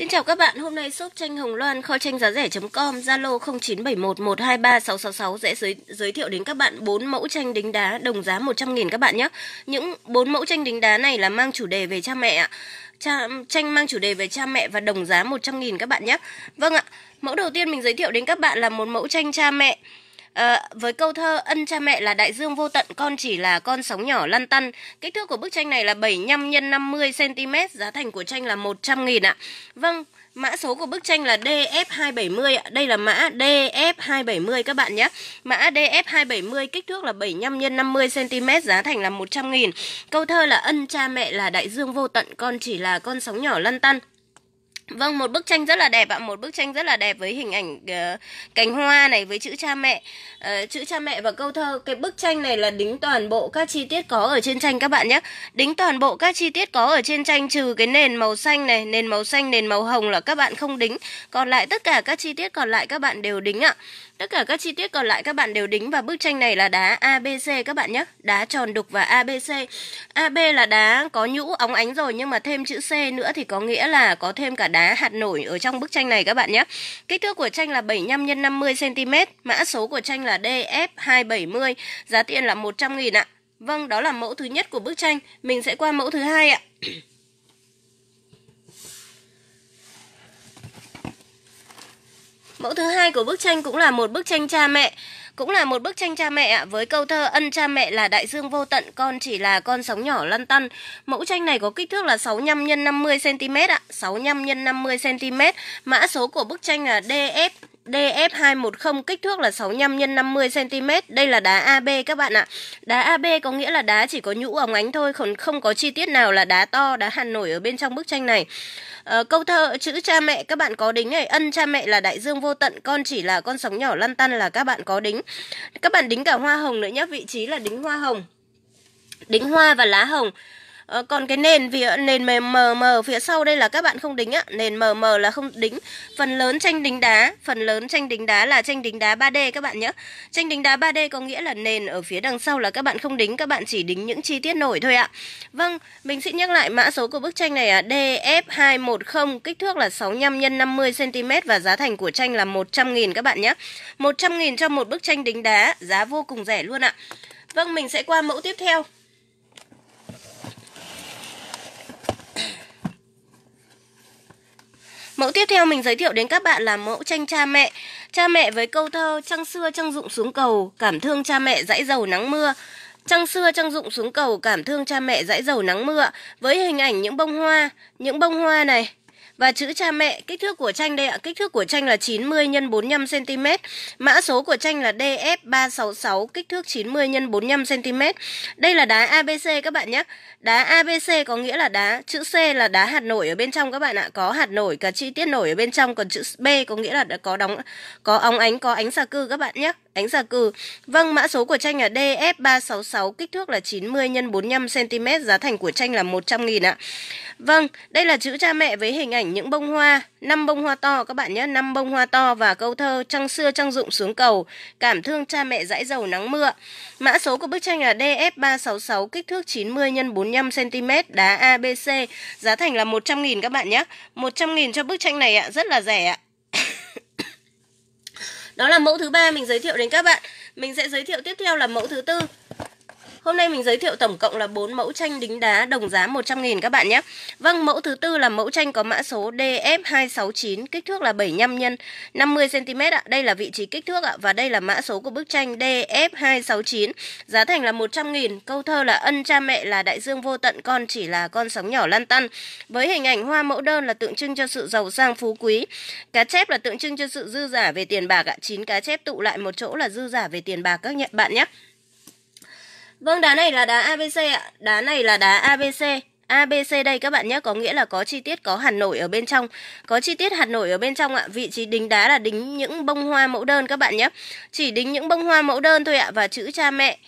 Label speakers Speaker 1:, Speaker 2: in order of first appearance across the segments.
Speaker 1: Xin chào các bạn, hôm nay shop tranh Hồng Loan kho tranh giá rẻ.com Zalo 0971133666 sẽ giới, giới thiệu đến các bạn 4 mẫu tranh đính đá đồng giá 100.000 các bạn nhé. Những 4 mẫu tranh đính đá này là mang chủ đề về cha mẹ ạ. Cha, tranh mang chủ đề về cha mẹ và đồng giá 100.000 các bạn nhé. Vâng ạ, mẫu đầu tiên mình giới thiệu đến các bạn là một mẫu tranh cha mẹ. À, với câu thơ ân cha mẹ là đại dương vô tận, con chỉ là con sóng nhỏ lăn tăn. Kích thước của bức tranh này là 75 x 50 cm, giá thành của tranh là 100 000 ạ. Vâng, Mã số của bức tranh là DF270 ạ. Đây là mã DF270 các bạn nhé. Mã DF270 kích thước là 75 x 50 cm, giá thành là 100 000 Câu thơ là ân cha mẹ là đại dương vô tận, con chỉ là con sóng nhỏ lăn tăn. Vâng, một bức tranh rất là đẹp ạ, một bức tranh rất là đẹp với hình ảnh uh, ờ, cánh hoa này với chữ cha mẹ, uh, chữ cha mẹ và câu thơ. Cái bức tranh này là đính toàn bộ các chi tiết có ở trên tranh các bạn nhé. Đính toàn bộ các chi tiết có ở trên tranh trừ cái nền màu xanh này, nền màu xanh, nền màu hồng là các bạn không đính. Còn lại tất cả các chi tiết còn lại các bạn đều đính ạ. Tất cả các chi tiết còn lại các bạn đều đính và bức tranh này là đá ABC các bạn nhé. Đá tròn đục và ABC. AB là đá có nhũ óng ánh rồi nhưng mà thêm chữ C nữa thì có nghĩa là có thêm cả đá đá hạt nổi ở trong bức tranh này các bạn nhé. Kích thước của tranh là 75 x 50 cm, mã số của tranh là DF270, giá tiền là 100 000 ạ. Vâng, đó là mẫu thứ nhất của bức tranh, mình sẽ qua mẫu thứ hai ạ. Mẫu thứ hai của bức tranh cũng là một bức tranh cha mẹ. Cũng là một bức tranh cha mẹ ạ, với câu thơ ân cha mẹ là đại dương vô tận, con chỉ là con sóng nhỏ lăn tăn. Mẫu tranh này có kích thước là 65 x 50 cm ạ, 65 x 50 cm. Mã số của bức tranh là DF DF210 kích thước là 65 x 50 cm. Đây là đá AB các bạn ạ. Đá AB có nghĩa là đá chỉ có nhũ ống ánh thôi, còn không có chi tiết nào là đá to, đá hàn nổi ở bên trong bức tranh này uh, câu thơ chữ cha mẹ các bạn có đính này ân cha mẹ là đại dương vô tận con chỉ là con sóng nhỏ lăn tăn là các bạn có đính các bạn đính cả hoa hồng nữa nhé vị trí là đính hoa hồng đính hoa và lá hồng Ờ, còn cái nền vì nền mềm mờ mờ phía sau đây là các bạn không đính ạ, nền mờ mờ là không đính. Phần lớn tranh đính đá, phần lớn tranh đính đá là tranh đính đá 3D các bạn nhé. Tranh đính đá 3D có nghĩa là nền ở phía đằng sau là các bạn không đính, các bạn chỉ đính những chi tiết nổi thôi ạ. Vâng, mình sẽ nhắc lại mã số của bức tranh này à, DF210, kích thước là 65 x 50 cm và giá thành của tranh là 100 000 các bạn nhé. 100 000 cho một bức tranh đính đá, giá vô cùng rẻ luôn ạ. Vâng, mình sẽ qua mẫu tiếp theo. Mẫu tiếp theo mình giới thiệu đến các bạn là mẫu tranh cha mẹ. Cha mẹ với câu thơ trăng xưa trăng rụng xuống cầu, cảm thương cha mẹ dãi dầu nắng mưa. Trăng xưa trăng rụng xuống cầu cảm thương cha mẹ dãi dầu nắng mưa với hình ảnh những bông hoa, những bông hoa này và chữ cha mẹ. Kích thước của tranh đây ạ, kích thước của tranh là 90 x 45 cm. Mã số của tranh là DF366, kích thước 90 x 45 cm. Đây là đá ABC các bạn nhé. Đá ABC có nghĩa là đá chữ C là đá hạt nổi ở bên trong các bạn ạ, có hạt nổi cả chi tiết nổi ở bên trong còn chữ B có nghĩa là đã có đóng có óng ánh có ánh xà cư các bạn nhé ánh giả cừ. Vâng, mã số của tranh là DF366, kích thước là 90 x 45 cm, giá thành của tranh là 100 000 ạ. Vâng, đây là chữ cha mẹ với hình ảnh những bông hoa, năm bông hoa to các bạn nhé, năm bông hoa to và câu thơ trăng xưa trăng rụng xuống cầu, cảm thương cha mẹ dãi dầu nắng mưa. Mã số của bức tranh là DF366, kích thước 90 x 45 cm, đá ABC, giá thành là 100 000 các bạn nhé. 100 000 cho bức tranh này ạ, rất là rẻ ạ. Đó là mẫu thứ ba mình giới thiệu đến các bạn. Mình sẽ giới thiệu tiếp theo là mẫu thứ tư. Hôm nay mình giới thiệu tổng cộng là 4 mẫu tranh đính đá đồng giá 100.000 các bạn nhé. Vâng, mẫu thứ tư là mẫu tranh có mã số DF269, kích thước là 75 x 50 cm ạ. Đây là vị trí kích thước ạ và đây là mã số của bức tranh DF269. Giá thành là 100.000. Câu thơ là ân cha mẹ là đại dương vô tận, con chỉ là con sóng nhỏ lăn tăn. Với hình ảnh hoa mẫu đơn là tượng trưng cho sự giàu sang phú quý. Cá chép là tượng trưng cho sự dư giả về tiền bạc ạ. Chín cá chép tụ lại một chỗ là dư giả về tiền bạc các bạn nhé. Vâng, đá này là đá ABC ạ. Đá này là đá ABC. ABC đây các bạn nhé, có nghĩa là có chi tiết có hạt nổi ở bên trong. Có chi tiết hạt nổi ở bên trong ạ. Vị trí đính đá là đính những bông hoa mẫu đơn các bạn nhé. Chỉ đính những bông hoa mẫu đơn thôi ạ và chữ cha mẹ.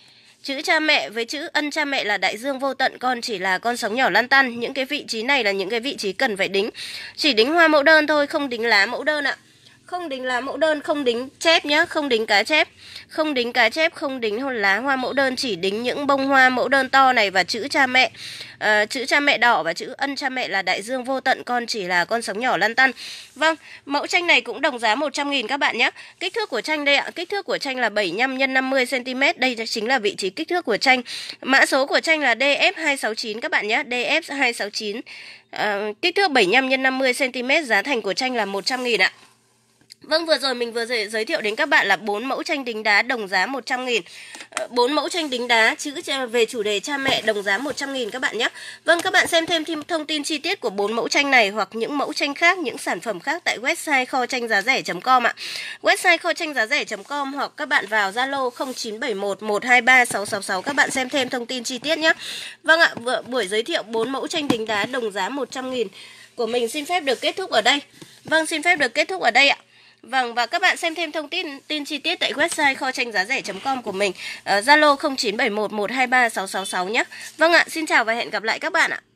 Speaker 1: Chữ cha mẹ với chữ ân cha mẹ là đại dương vô tận, con chỉ là con sóng nhỏ lan tăn Những cái vị trí này là những cái vị trí cần phải đính. Chỉ đính hoa mẫu đơn thôi, không đính lá mẫu đơn ạ. Không đính lá mẫu đơn, không đính chép nhé, không đính cá chép. Không đính cá chép, không đính lá hoa mẫu đơn, chỉ đính những bông hoa mẫu đơn to này và chữ cha mẹ. À, chữ cha mẹ đỏ và chữ ân cha mẹ là đại dương vô tận, con chỉ là con sóng nhỏ lăn tăn. Vâng, mẫu tranh này cũng đồng giá 100 000 các bạn nhé. Kích thước của tranh đây ạ, kích thước của tranh là 75 x 50 cm, đây chính là vị trí kích thước của tranh. Mã số của tranh là DF269 các bạn nhé, DF269. À, kích thước 75 x 50 cm, giá thành của tranh là 100 000 ạ. Vâng, vừa rồi mình vừa giới, giới thiệu đến các bạn là bốn mẫu tranh đính đá đồng giá 100 nghìn ờ, bốn mẫu tranh đính đá chữ về chủ đề cha mẹ đồng giá 100 nghìn các bạn nhé. Vâng, các bạn xem thêm thông tin chi tiết của bốn mẫu tranh này hoặc những mẫu tranh khác, những sản phẩm khác tại website kho tranh giá rẻ.com ạ. Website kho tranh giá rẻ.com hoặc các bạn vào Zalo 0971 123 666 các bạn xem thêm thông tin chi tiết nhé. Vâng ạ, buổi giới thiệu bốn mẫu tranh đính đá đồng giá 100 nghìn của mình xin phép được kết thúc ở đây. Vâng, xin phép được kết thúc ở đây ạ. Vâng và các bạn xem thêm thông tin tin chi tiết tại website kho tranh giá rẻ.com của mình ờ, Zalo uh, 0971 nhé. Vâng ạ, xin chào và hẹn gặp lại các bạn ạ.